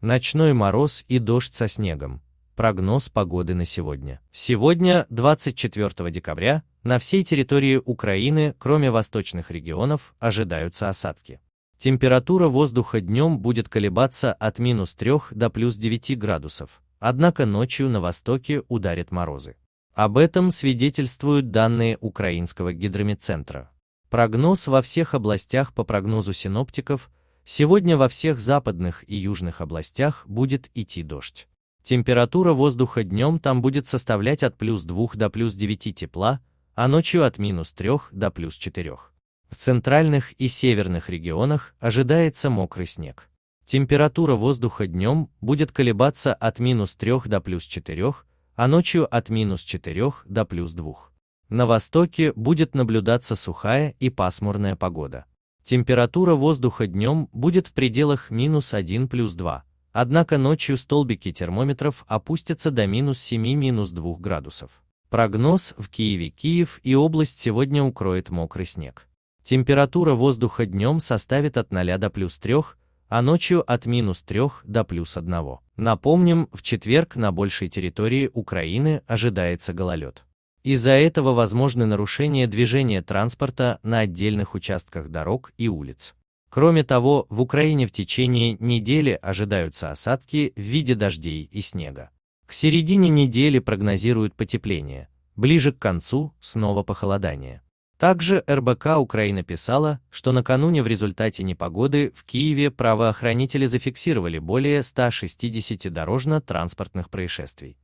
Ночной мороз и дождь со снегом. Прогноз погоды на сегодня. Сегодня, 24 декабря, на всей территории Украины, кроме восточных регионов, ожидаются осадки. Температура воздуха днем будет колебаться от минус 3 до плюс 9 градусов, однако ночью на востоке ударят морозы. Об этом свидетельствуют данные Украинского гидромедцентра. Прогноз во всех областях по прогнозу синоптиков – Сегодня во всех западных и южных областях будет идти дождь. Температура воздуха днем там будет составлять от плюс 2 до плюс 9 тепла, а ночью от минус 3 до плюс 4. В центральных и северных регионах ожидается мокрый снег. Температура воздуха днем будет колебаться от минус 3 до плюс 4, а ночью от минус 4 до плюс 2. На востоке будет наблюдаться сухая и пасмурная погода. Температура воздуха днем будет в пределах минус 1 плюс 2, однако ночью столбики термометров опустятся до минус 7-2 градусов. Прогноз в Киеве Киев и область сегодня укроет мокрый снег. Температура воздуха днем составит от 0 до плюс 3, а ночью от минус 3 до плюс 1. Напомним, в четверг на большей территории Украины ожидается гололед. Из-за этого возможны нарушения движения транспорта на отдельных участках дорог и улиц. Кроме того, в Украине в течение недели ожидаются осадки в виде дождей и снега. К середине недели прогнозируют потепление, ближе к концу снова похолодание. Также РБК Украина писала, что накануне в результате непогоды в Киеве правоохранители зафиксировали более 160 дорожно-транспортных происшествий.